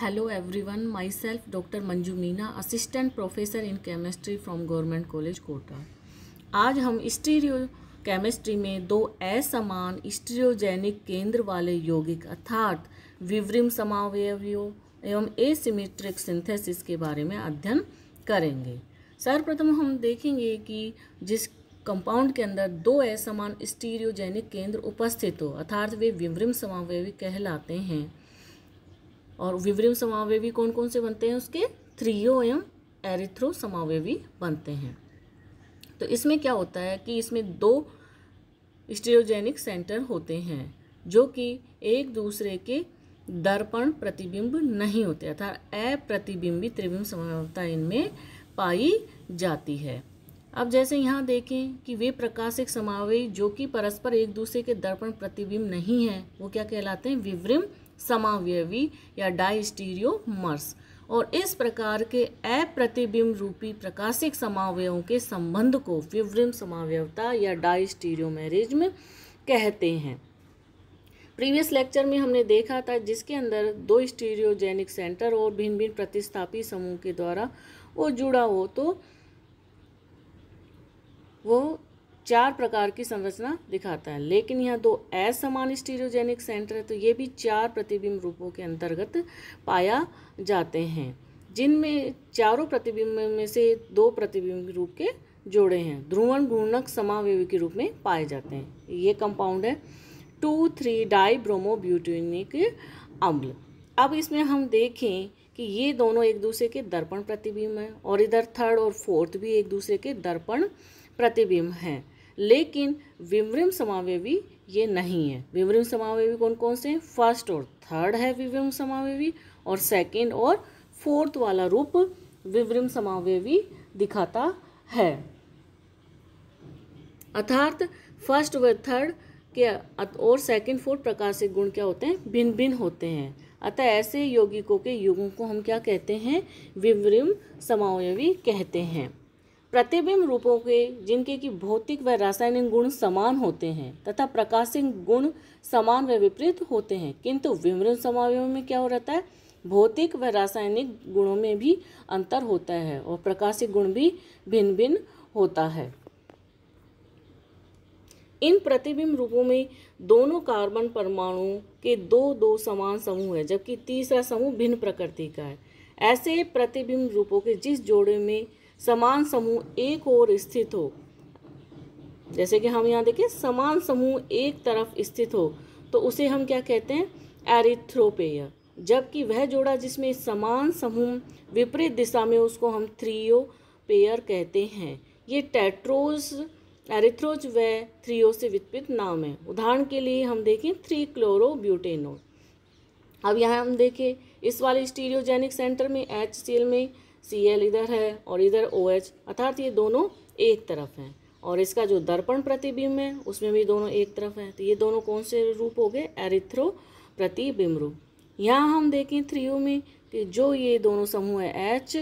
hello everyone my self doctor Manju Meena assistant professor in chemistry from government college Kota आज हम stereo chemistry में दो असमान स्टीरियोजेनिक केंद्र वाले यौगिक अर्थात विवरिम समावयवियों एवं एसिमेट्रिक सिंथेसिस के बारे में अध्ययन करेंगे सर्वप्रथम हम देखेंगे कि जिस कंपाउंड के अंदर दो असमान स्टीरियोजेनिक केंद्र उपस्थित हो अर्थात वे विवरिम समावयवी कहलाते हैं और विवरिम समावेवी कौन कौन से बनते हैं उसके थ्रियो एवं एरिथ्रो समावेवी बनते हैं तो इसमें क्या होता है कि इसमें दो स्टेरोजेनिक सेंटर होते हैं जो कि एक दूसरे के दर्पण प्रतिबिंब नहीं होते अर्थात अप्रतिबिंबी त्रिबिंब समानता इनमें पाई जाती है अब जैसे यहाँ देखें कि वे प्रकाशिक समावेश जो कि परस्पर एक दूसरे के दर्पण प्रतिबिंब नहीं हैं वो क्या कहलाते हैं विवरिम समावयवी या डाइस्टीरियोमर्स और इस प्रकार के अप्रतिबिंब रूपी प्रकाशिक समावयों के संबंध को विवृम समावयवता या में कहते हैं प्रीवियस लेक्चर में हमने देखा था जिसके अंदर दो स्टीरियोजेनिक सेंटर और भिन्न भिन्न प्रतिस्थापी समूह के द्वारा वो जुड़ा हो तो वो चार प्रकार की संरचना दिखाता है लेकिन यहाँ दो असमान स्टीरियोजेनिक सेंटर है तो ये भी चार प्रतिबिंब रूपों के अंतर्गत पाया जाते हैं जिनमें चारों प्रतिबिंब में से दो प्रतिबिंब रूप के जोड़े हैं ध्रुवन घूर्णक समावयवी के रूप में पाए जाते हैं ये कंपाउंड है टू थ्री डाई ब्यूटिनिक अम्ल अब इसमें हम देखें कि ये दोनों एक दूसरे के दर्पण प्रतिबिंब हैं और इधर थर्ड और फोर्थ भी एक दूसरे के दर्पण प्रतिबिंब हैं लेकिन विवरिम समावेवी ये नहीं है विवरिम समावेवी कौन कौन से हैं फर्स्ट और थर्ड है विवरिम समावेवी और सेकंड और फोर्थ वाला रूप विवरिम समावेवी दिखाता है अर्थात फर्स्ट व थर्ड के और सेकंड फोर्थ प्रकार से गुण क्या होते हैं भिन्न भिन्न होते हैं अतः ऐसे यौगिकों के युगों को हम क्या कहते हैं विवरिम समावेवी कहते हैं प्रतिबिंब रूपों के जिनके की भौतिक व रासायनिक गुण समान होते हैं तथा प्रकाशिक गुण समान व विपरीत होते हैं किंतु विमृत समावयों में क्या हो रहता है भौतिक व रासायनिक गुणों में भी अंतर होता है और प्रकाशिक गुण भी भिन्न भिन्न होता है इन प्रतिबिंब रूपों में दोनों कार्बन परमाणु के दो दो समान समूह है जबकि तीसरा समूह भिन्न प्रकृति का है ऐसे प्रतिबिंब रूपों के जिस जोड़े में समान समूह एक ओर स्थित हो जैसे कि हम यहाँ देखें समान समूह एक तरफ स्थित हो तो उसे हम क्या कहते हैं एरिथ्रोपेय जबकि वह जोड़ा जिसमें समान समूह विपरीत दिशा में उसको हम थ्रियो पेयर कहते हैं ये टेट्रोज एरिथ्रोज व थ्रियो से विपरीत नाम है उदाहरण के लिए हम देखें थ्री क्लोरो क्लोरोब्यूटेनोल अब यहाँ हम देखें इस वाले स्टीरियोजेनिक सेंटर में एच में सी एल इधर है और इधर ओ एच अर्थात ये दोनों एक तरफ हैं और इसका जो दर्पण प्रतिबिंब है उसमें भी दोनों एक तरफ हैं तो ये दोनों कौन से रूप हो गए एरिथ्रो प्रतिबिंब रूप यहाँ हम देखें थ्रियो में कि जो ये दोनों समूह है एच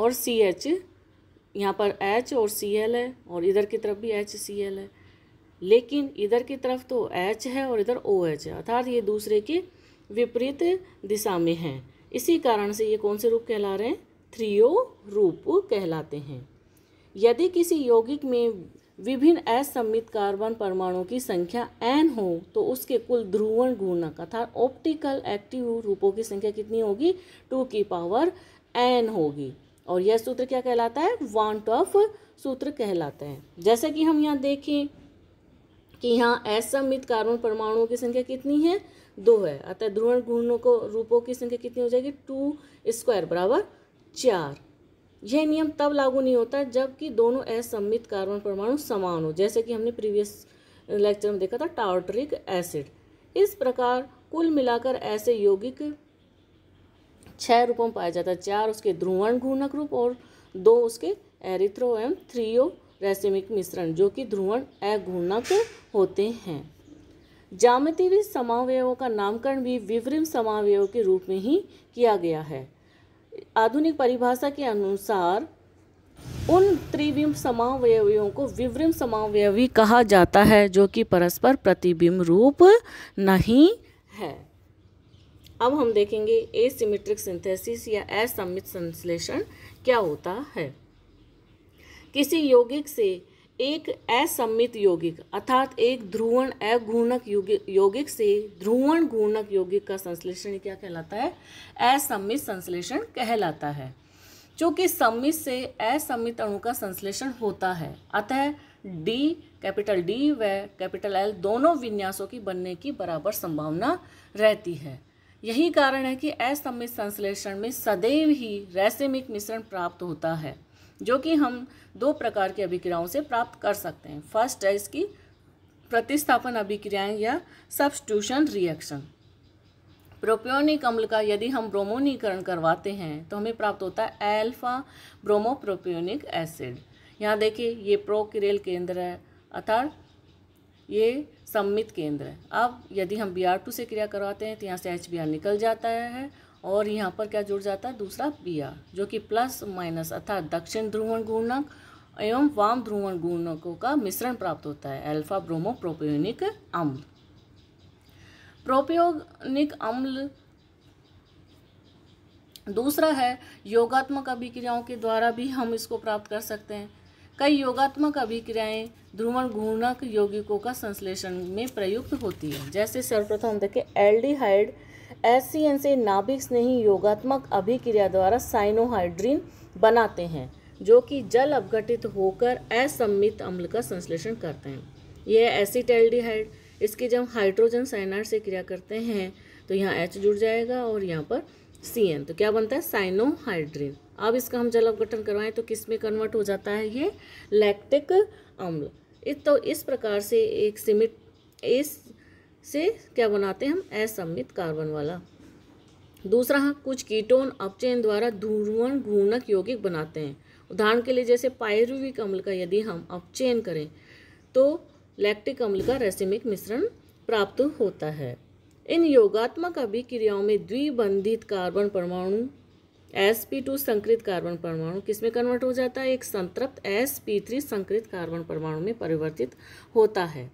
और सी एच यहाँ पर एच और सी एल है और इधर की तरफ भी एच सी एल है लेकिन इधर की तरफ तो एच है और इधर ओ एच है अर्थात ये दूसरे के विपरीत दिशा में हैं इसी कारण से ये कौन से रूप कहला रहे हैं थ्रियो रूप कहलाते हैं यदि किसी यौगिक में विभिन्न असम्मित कार्बन परमाणु की संख्या एन हो तो उसके कुल ध्रुवण गुणक अर्थात ऑप्टिकल एक्टिव रूपों की संख्या कितनी होगी टू की पावर एन होगी और यह सूत्र क्या कहलाता है वांट ऑफ सूत्र कहलाता है जैसे कि हम यहाँ देखें कि यहाँ असमित कार्बन परमाणुओं की संख्या कितनी है दो है अतः ध्रुवण गुणों को रूपों की संख्या कितनी हो जाएगी टू स्क्वायर बराबर चार यह नियम तब लागू नहीं होता जबकि दोनों असमित कार्बन परमाणु समान हो जैसे कि हमने प्रीवियस लेक्चर में देखा था टार्टरिक एसिड इस प्रकार कुल मिलाकर ऐसे यौगिक छह रूपों में पाया जाता है चार उसके ध्रुवण घूर्णक रूप और दो उसके एरिथ्रो एम थ्रियो रेसिमिक मिश्रण जो कि ध्रुवण अघूर्णक होते हैं जामतीवी समावयों का नामकरण भी विवरिम समावयों के रूप में ही किया गया है आधुनिक परिभाषा के अनुसार उन त्रिविम समावयवियों को विवरिम समावयवी कहा जाता है जो कि परस्पर प्रतिबिंब रूप नहीं है अब हम देखेंगे ए सिमेट्रिक सिंथेसिस या असम्मित संश्लेषण क्या होता है किसी यौगिक से एक असम्मित यौगिक अर्थात एक ध्रुवण अघूर्णक यौगिक से ध्रुवण घूर्णक यौगिक का संश्लेषण क्या कहलाता है असम्मित संश्लेषण कहलाता है चूँकि सम्मित से असम्मित अणु का संश्लेषण होता है अतः डी कैपिटल डी व कैपिटल एल दोनों विन्यासों की बनने की बराबर संभावना रहती है यही कारण है कि असम्मित संश्लेषण में सदैव ही रैसिमिक मिश्रण प्राप्त होता है जो कि हम दो प्रकार की अभिक्रियाओं से प्राप्त कर सकते हैं फर्स्ट है इसकी प्रतिस्थापन अभिक्रियाएं या सब्सटूशन रिएक्शन प्रोप्योनिक अम्ल का यदि हम ब्रोमोनीकरण करवाते हैं तो हमें प्राप्त होता है एल्फा ब्रोमोप्रोप्योनिक एसिड यहाँ देखिए ये प्रोक्रियल केंद्र है अर्थात ये सम्मित केंद्र है अब यदि हम बी आर टू से क्रिया करवाते हैं तो यहाँ से एच बी आर निकल जाता है और यहाँ पर क्या जुड़ जाता है दूसरा बिया जो कि प्लस माइनस अर्थात दक्षिण ध्रुवण गुणक एवं वाम ध्रुवण गुणकों का मिश्रण प्राप्त होता है अल्फा ब्रोमो प्रोपियोनिक अम्ल प्रोपियोनिक अम्ल दूसरा है योगात्मक अभिक्रियाओं के द्वारा भी हम इसको प्राप्त कर सकते हैं कई योगात्मक अभिक्रियाएं ध्रुवण गुणक यौगिकों का संश्लेषण में प्रयुक्त होती है जैसे सर्वप्रथम देखें एल्डिहाइड एस से नाभिक स्नेही योगात्मक अभिक्रिया द्वारा साइनोहाइड्रीन बनाते हैं जो कि जल अवघटित होकर असम्मित अम्ल का संश्लेषण करते हैं यह एसिटेल्डिहाइड इसकी जब हाइड्रोजन साइनाइड से क्रिया करते हैं तो यहाँ एच जुड़ जाएगा और यहाँ पर सी एन तो क्या बनता है साइनोहाइड्रीन अब इसका हम जल अवगठन करवाएं तो किस में कन्वर्ट हो जाता है ये लैक्टिक अम्ल इस तो इस प्रकार से एक सीमित इस से क्या बनाते हैं हम असम्मित कार्बन वाला दूसरा कुछ कीटोन अपचयन द्वारा धूर्वन घूर्णक यौगिक बनाते हैं उदाहरण के लिए जैसे पायरुविक अम्ल का यदि हम अपचयन करें तो लैक्टिक अम्ल का रेसिमिक मिश्रण प्राप्त होता है इन योगात्मक अभिक्रियाओं में द्विबंधित कार्बन परमाणु एस पी टू संकृत कार्बन परमाणु किसमें कन्वर्ट हो जाता है एक संतृप्त एस पी थ्री संकृत कार्बन परमाणु में परिवर्तित होता है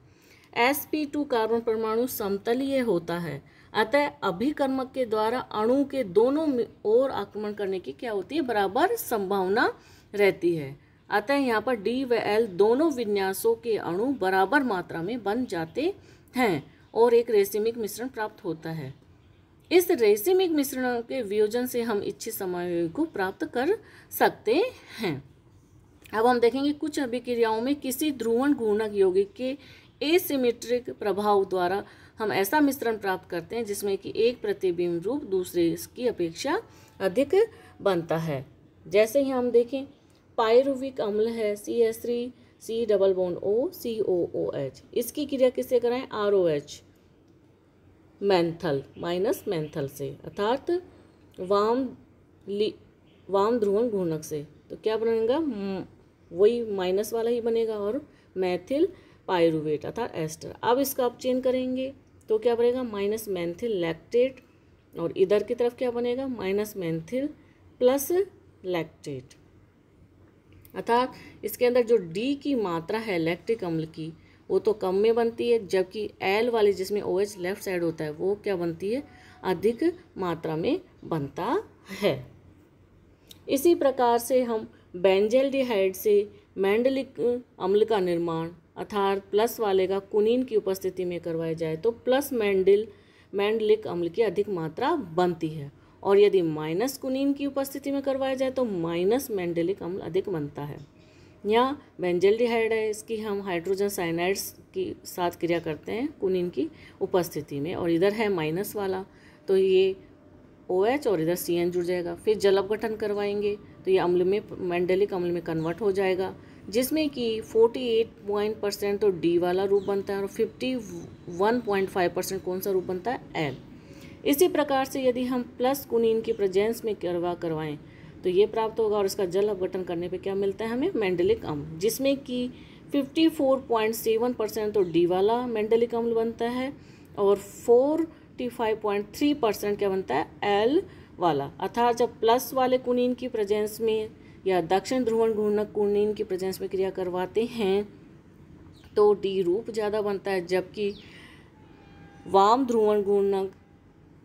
sp2 कार्बन परमाणु समतलीय होता है अतः अभिकर्मक के द्वारा अणु के दोनों ओर आक्रमण करने की क्या होती है बराबर संभावना रहती है अतः यहाँ पर डी व एल दोनों विन्यासों के अणु बराबर मात्रा में बन जाते हैं और एक रेसिमिक मिश्रण प्राप्त होता है इस रेसिमिक मिश्रण के वियोजन से हम इच्छित समायोजन को प्राप्त कर सकते हैं अब हम देखेंगे कुछ अभिक्रियाओं में किसी ध्रुवन घूर्णक यौगिक के एसिमेट्रिक प्रभाव द्वारा हम ऐसा मिश्रण प्राप्त करते हैं जिसमें कि एक प्रतिबिंब रूप दूसरे की अपेक्षा अधिक बनता है जैसे ही हम देखें पायरुविक अम्ल है C S three C double bond O C O O H इसकी क्रिया किससे कराएं R O H menthol minus menthol से अर्थात वाम ली वाम ध्रुवन घूर्णक से तो क्या बनेगा वही माइनस वाला ही बनेगा और मैथिल पायरुवेट अर्थात एस्टर अब इसका आप चेंज करेंगे तो क्या बनेगा माइनस मैंथिल लैक्टेट और इधर की तरफ क्या बनेगा माइनस मैंथिल प्लस लैक्टेट अर्थात इसके अंदर जो डी की मात्रा है लैक्टिक अम्ल की वो तो कम में बनती है जबकि एल वाली जिसमें O OH H left side होता है वो क्या बनती है अधिक मात्रा में बनता है इसी प्रकार से हम बेंजेल डिहाइड से मैंडलिक अम्ल का निर्माण अर्थात प्लस वाले का कुनीन की उपस्थिति में करवाया जाए तो प्लस मैंडिल मैंडलिक अम्ल की अधिक मात्रा बनती है और यदि माइनस कुनीन की उपस्थिति में करवाया जाए तो माइनस मैंडलिक अम्ल अधिक बनता है या बेंजलडिहाइड है इसकी हम हाइड्रोजन साइनाइड्स के साथ क्रिया करते हैं कुनीन की उपस्थिति में और इधर है माइनस वाला तो ये ओ OH और इधर सी जुड़ जाएगा फिर जल अपघटन करवाएंगे तो ये अम्ल में मैंडलिक अम्ल में कन्वर्ट हो जाएगा जिसमें कि 48 पॉइंट परसेंट तो डी वाला रूप बनता है और 51.5 परसेंट कौन सा रूप बनता है एल इसी प्रकार से यदि हम प्लस कुनीन की प्रजेंस में करवा करवाएं तो ये प्राप्त होगा और इसका जल अपघटन करने पे क्या मिलता है हमें मैंडलिक अम्ल जिसमें कि 54.7 परसेंट तो डी वाला मैंडलिक अम्ल बनता है और 45.3 परसेंट क्या बनता है एल वाला अर्थात जब प्लस वाले कुनीन की प्रजेंस में या दक्षिण ध्रुवन गुणक कुंडीन की प्रेजेंस में क्रिया करवाते हैं तो डी रूप ज़्यादा बनता है जबकि वाम ध्रुवन गुणक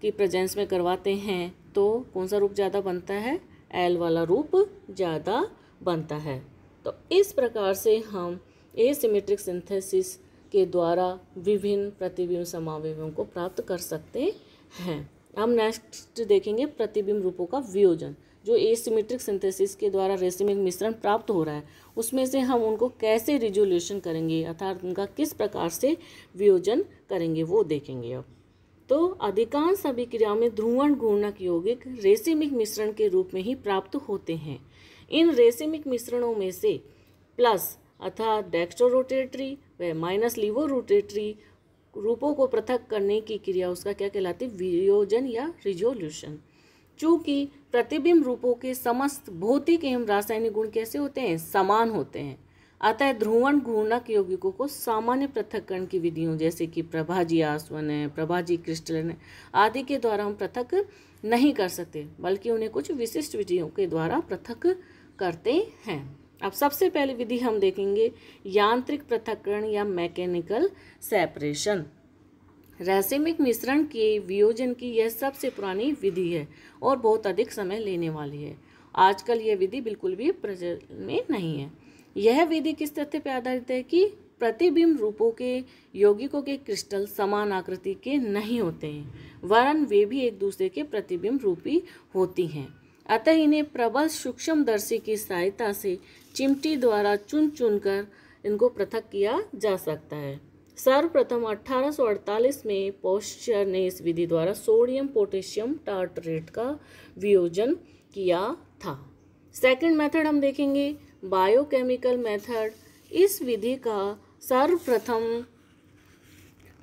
की प्रेजेंस में करवाते हैं तो कौन सा रूप ज़्यादा बनता है एल वाला रूप ज़्यादा बनता है तो इस प्रकार से हम ए सीमेट्रिक सिंथेसिस के द्वारा विभिन्न प्रतिबिंब समावयों को प्राप्त कर सकते हैं हम नेक्स्ट देखेंगे प्रतिबिंब रूपों का वियोजन जो एसिमेट्रिक सिंथेसिस के द्वारा रेसिमिक मिश्रण प्राप्त हो रहा है उसमें से हम उनको कैसे रिजोल्यूशन करेंगे अर्थात उनका किस प्रकार से वियोजन करेंगे वो देखेंगे अब तो अधिकांश अभिक्रिया में ध्रुवण घूर्णक यौगिक रेसिमिक मिश्रण के रूप में ही प्राप्त होते हैं इन रेसिमिक मिश्रणों में से प्लस अर्थात डेक्स्ट्रो रोटेटरी व माइनस लिवो रोटेटरी रूपों को पृथक करने की क्रिया उसका क्या कहलाती है वियोजन या रिजोल्यूशन चूँकि प्रतिबिंब रूपों के समस्त भौतिक एवं रासायनिक गुण कैसे होते हैं समान होते हैं अतः ध्रुवण घूर्णक यौगिकों को सामान्य पृथककरण की विधियों जैसे कि प्रभाजी आसवन है प्रभाजी क्रिस्टलन है आदि के द्वारा हम पृथक नहीं कर सकते बल्कि उन्हें कुछ विशिष्ट विधियों के द्वारा पृथक करते हैं अब सबसे पहली विधि हम देखेंगे यांत्रिक पृथककरण या मैकेनिकल सेपरेशन रहस्यमिक मिश्रण के वियोजन की यह सबसे पुरानी विधि है और बहुत अधिक समय लेने वाली है आजकल यह विधि बिल्कुल भी प्रचलन में नहीं है यह विधि किस तथ्य पर आधारित है कि प्रतिबिंब रूपों के यौगिकों के क्रिस्टल समान आकृति के नहीं होते हैं वरन वे भी एक दूसरे के प्रतिबिंब रूपी होती हैं अतः इन्हें प्रबल सूक्ष्म दर्शी की सहायता से चिमटी द्वारा चुन चुन कर इनको पृथक किया जा सकता है सर्वप्रथम 1848 में पोस्चर ने इस विधि द्वारा सोडियम पोटेशियम टार्टरेट का वियोजन किया था सेकंड मेथड हम देखेंगे बायोकेमिकल मेथड इस विधि का सर्वप्रथम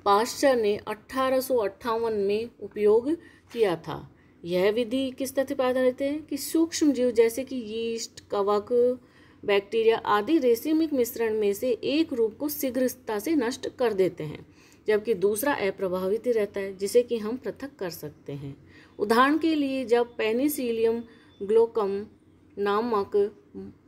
पाश्चर ने अठारह में उपयोग किया था यह विधि किस तथ्य पर आधारित है कि सूक्ष्म जीव जैसे कि यीस्ट कवक बैक्टीरिया आदि रेसिमिक मिश्रण में से एक रूप को शीघ्रता से नष्ट कर देते हैं जबकि दूसरा अप्रभावित ही रहता है जिसे कि हम पृथक कर सकते हैं उदाहरण के लिए जब पेनिसिलियम ग्लोकम नामक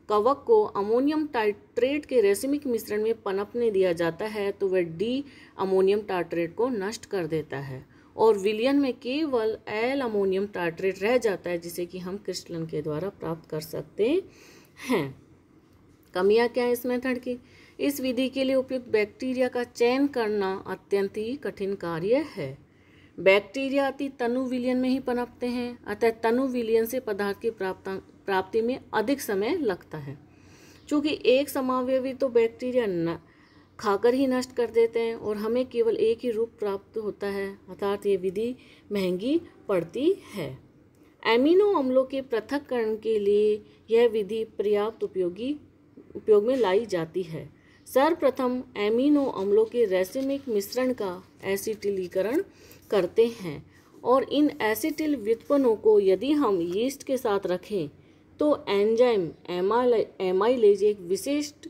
कवक को अमोनियम टाइट्रेट के रेसिमिक मिश्रण में पनपने दिया जाता है तो वह डी अमोनियम टाइट्रेट को नष्ट कर देता है और विलियन में केवल एल अमोनियम टाइट्रेट रह जाता है जिसे कि हम क्रिस्टलन के द्वारा प्राप्त कर सकते हैं कमियां क्या है इस मेथड की इस विधि के लिए उपयुक्त बैक्टीरिया का चयन करना अत्यंत ही कठिन कार्य है बैक्टीरिया अति तनु विलियन में ही पनपते हैं अतः तनु विलियन से पदार्थ की प्राप्त प्राप्ति में अधिक समय लगता है चूँकि एक समावयवी तो बैक्टीरिया न खाकर ही नष्ट कर देते हैं और हमें केवल एक ही रूप प्राप्त होता है अर्थात ये विधि महंगी पड़ती है एमिनो अम्लों के पृथककरण के लिए यह विधि पर्याप्त उपयोगी उपयोग में लाई जाती है सर्वप्रथम एमिनो अम्लों के रेसिमिक मिश्रण का एसिटिलीकरण करते हैं और इन एसिटिल व्युत्पन्नों को यदि हम यीस्ट के साथ रखें तो एंजाइम एमाइलेज एक विशिष्ट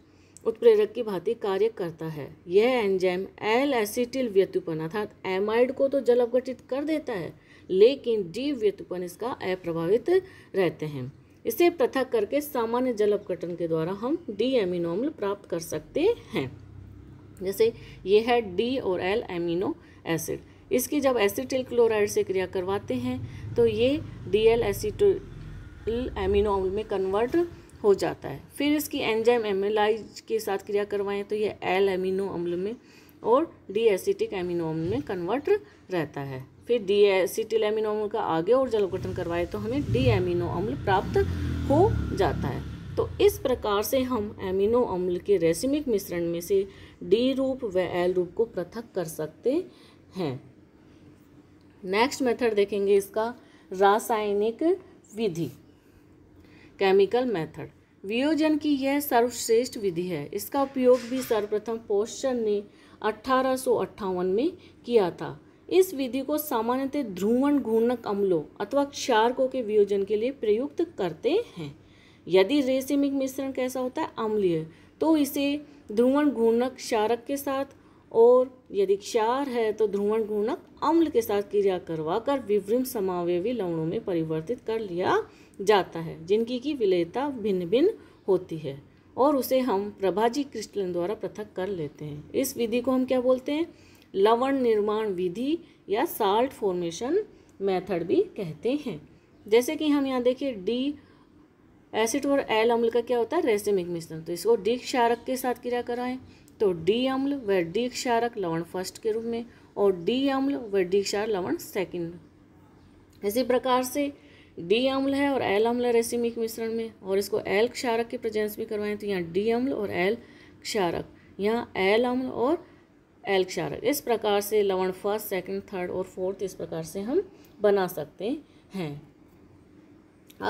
उत्प्रेरक की भांति कार्य करता है यह एंजाइम एल एसिटिल व्युत्पन्न अर्थात एमाइड को तो जल अवगठित कर देता है लेकिन डी व्युत्पन्न इसका अप्रभावित रहते हैं इसे पृथक करके सामान्य जल अपघटन के द्वारा हम डी एमिनो अम्ल प्राप्त कर सकते हैं जैसे ये है डी और एल एमिनो एसिड इसकी जब एसिटिल क्लोराइड से क्रिया करवाते हैं तो ये डी एल एसिटिल एमिनो अम्ल में कन्वर्ट हो जाता है फिर इसकी एंजाइम एमिलाइज के साथ क्रिया करवाएं तो ये एल एमिनो अम्ल में और डी एसिटिक एमिनो अम्ल में कन्वर्ट रहता है फिर डी एसिटिल एमिनो अम्ल का आगे और जलवघटन करवाए तो हमें डी एमिनो अम्ल प्राप्त हो जाता है तो इस प्रकार से हम एमिनो अम्ल के रेसिमिक मिश्रण में से डी रूप व एल रूप को पृथक कर सकते हैं नेक्स्ट मेथड देखेंगे इसका रासायनिक विधि केमिकल मेथड वियोजन की यह सर्वश्रेष्ठ विधि है इसका उपयोग भी सर्वप्रथम पोस्टर ने अठारह में किया था इस विधि को सामान्यतः ध्रुवण घूर्णक अम्लों अथवा क्षारकों के वियोजन के लिए प्रयुक्त करते हैं यदि रेसिमिक मिश्रण कैसा होता है अम्लीय तो इसे ध्रुवण घूर्णक क्षारक के साथ और यदि क्षार है तो ध्रुवण घूर्णक अम्ल के साथ क्रिया करवा कर विवृम समावयवी लवणों में परिवर्तित कर लिया जाता है जिनकी की विलयता भिन्न भिन्न होती है और उसे हम प्रभाजी क्रिस्टलन द्वारा पृथक कर लेते हैं इस विधि को हम क्या बोलते हैं लवण निर्माण विधि या साल्ट फॉर्मेशन मेथड भी कहते हैं जैसे कि हम यहाँ देखिए डी एसिड और एल अम्ल का क्या होता है रेसिमिक मिश्रण तो इसको डी क्षारक के साथ क्रिया कराएं तो डी अम्ल व डी क्षारक लवण फर्स्ट के रूप में और डी अम्ल व डी क्षार लवण सेकंड इसी प्रकार से डी अम्ल है और एल अम्ल रेसिमिक मिश्रण में और इसको एल क्षारक के प्रजेंस भी करवाएं तो यहाँ डी अम्ल और एल क्षारक यहाँ एल अम्ल और एल क्षारक इस प्रकार से लवण फर्स्ट सेकंड थर्ड और फोर्थ इस प्रकार से हम बना सकते हैं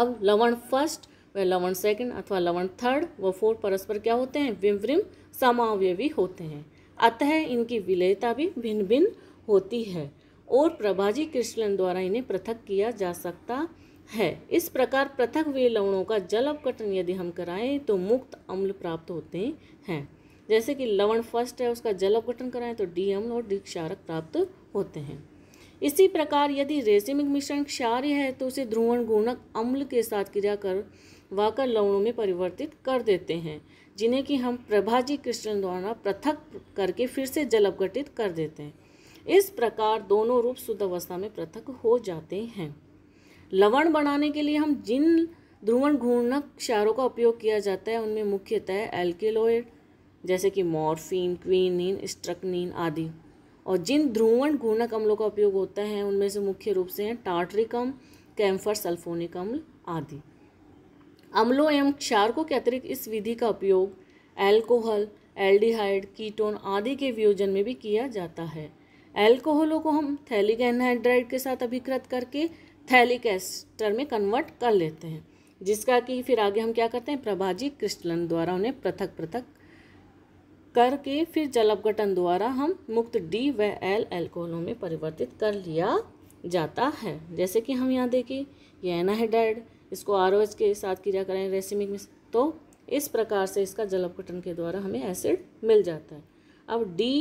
अब लवण फर्स्ट व लवण सेकंड अथवा लवण थर्ड व फोर्थ परस्पर क्या होते हैं विमव्रिम समावयवी होते हैं अतः इनकी विलयता भी भिन्न भिन्न होती है और प्रभाजी क्रिस्टलन द्वारा इन्हें पृथक किया जा सकता है इस प्रकार पृथक हुए लवणों का जल अवकटन यदि हम कराएं तो मुक्त अम्ल प्राप्त होते हैं जैसे कि लवण फर्स्ट है उसका जल अपघटन कराएं तो डी अम्ल और डी क्षारक प्राप्त होते हैं इसी प्रकार यदि रेसिमिक मिश्रण क्षार्य है तो उसे ध्रुवण गुणक अम्ल के साथ क्रिया कर वाकर लवणों में परिवर्तित कर देते हैं जिन्हें कि हम प्रभाजी कृष्ण द्वारा पृथक करके फिर से जल अपघटित कर देते हैं इस प्रकार दोनों रूप शुद्ध अवस्था में पृथक हो जाते हैं लवण बनाने के लिए हम जिन ध्रुवण घूर्णक क्षारों का उपयोग किया जाता है उनमें मुख्यतः एल्केलोइड जैसे कि मॉर्फिन क्वीनिन स्ट्रकनिन आदि और जिन ध्रुवण घूर्णक अम्लों का उपयोग होता है उनमें से मुख्य रूप से हैं टाटरिक अम्ल कैम्फर सल्फोनिक अम्ल आदि अम्लों एवं क्षारकों के अतिरिक्त इस विधि का उपयोग एल्कोहल एल्डिहाइड कीटोन आदि के वियोजन में भी किया जाता है एल्कोहलों को हम थैलिक एनहाइड्राइड के साथ अभिकृत करके थैलिक एस्टर में कन्वर्ट कर लेते हैं जिसका कि फिर आगे हम क्या करते हैं प्रभाजी क्रिस्टलन द्वारा उन्हें पृथक पृथक करके फिर जल अपघटन द्वारा हम मुक्त डी व एल एल्कोहलों में परिवर्तित कर लिया जाता है जैसे कि हम यहाँ देखें यह एनाहाइड्राइड इसको आर के साथ क्रिया करें रेसिमिक में तो इस प्रकार से इसका जल अपघटन के द्वारा हमें एसिड मिल जाता है अब डी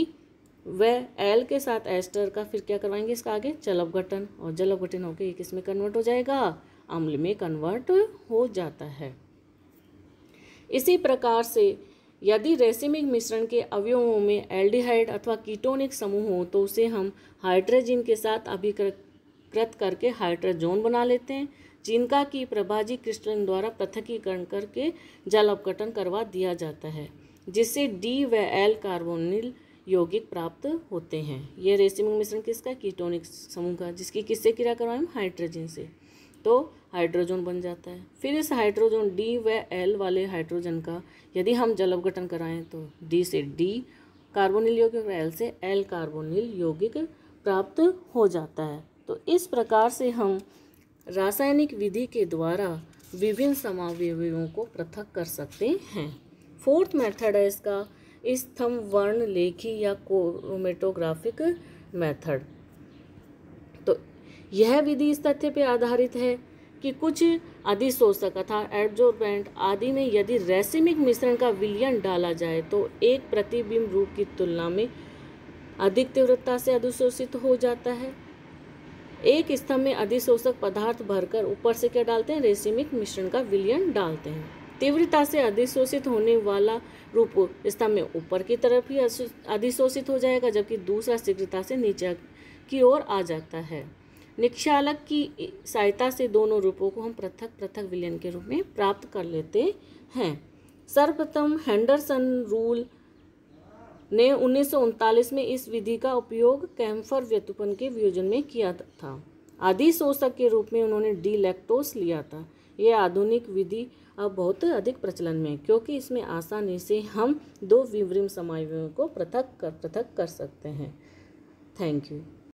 व एल के साथ एस्टर का फिर क्या करवाएंगे इसका आगे जल अपघटन और जल अपघटन होकर ये किस में कन्वर्ट हो जाएगा अम्ल में कन्वर्ट हो जाता है इसी प्रकार से यदि रेसिमिक मिश्रण के अवयवों में एल्डिहाइड अथवा कीटोनिक समूह हो तो उसे हम हाइड्रोजिन के साथ अभिकृत करके हाइड्रोजोन बना लेते हैं जिनका की प्रभाजी क्रिस्टलिन द्वारा पृथकीकरण करके जल अपघटन करवा दिया जाता है जिससे डी व एल कार्बोनिल यौगिक प्राप्त होते हैं यह रेसिमिक मिश्रण किसका कीटोनिक समूह का जिसकी किससे क्रिया करवाएं हाइड्रोजन से तो हाइड्रोजन बन जाता है फिर इस हाइड्रोजन डी व एल वाले हाइड्रोजन का यदि हम जल अवघटन कराएँ तो डी से डी कार्बोनिल यौगिक एल से एल कार्बोनिल यौगिक प्राप्त हो जाता है तो इस प्रकार से हम रासायनिक विधि के द्वारा विभिन्न समावयों को पृथक कर सकते हैं फोर्थ मेथड है इसका स्थम वर्ण लेखी या कोरोमेटोग्राफिक मेथड तो यह विधि इस तथ्य पर आधारित है कि कुछ अधिशोषक अथा एडजोर्बेंट आदि में यदि रेसिमिक मिश्रण का विलयन डाला जाए तो एक प्रतिबिंब रूप की तुलना में अधिक तीव्रता से अधिशोषित हो जाता है एक स्तंभ में अधिशोषक पदार्थ भरकर ऊपर से क्या डालते हैं रेसिमिक मिश्रण का विलयन डालते हैं तीव्रता से अधिशोषित होने वाला रूप स्तंभ में ऊपर की तरफ ही अधिशोषित हो जाएगा जबकि दूसरा शीघ्रता से नीचे की ओर आ जाता है निक्षालक की सहायता से दोनों रूपों को हम पृथक पृथक विलयन के रूप में प्राप्त कर लेते हैं सर्वप्रथम हैंडरसन रूल ने उन्नीस में इस विधि का उपयोग कैम्फर व्यतुपन के वियोजन में किया था आदि शोषक के रूप में उन्होंने डी लैक्टोस लिया था यह आधुनिक विधि अब बहुत अधिक प्रचलन में है क्योंकि इसमें आसानी से हम दो विवरिम समावयों को पृथक कर पृथक कर सकते हैं थैंक यू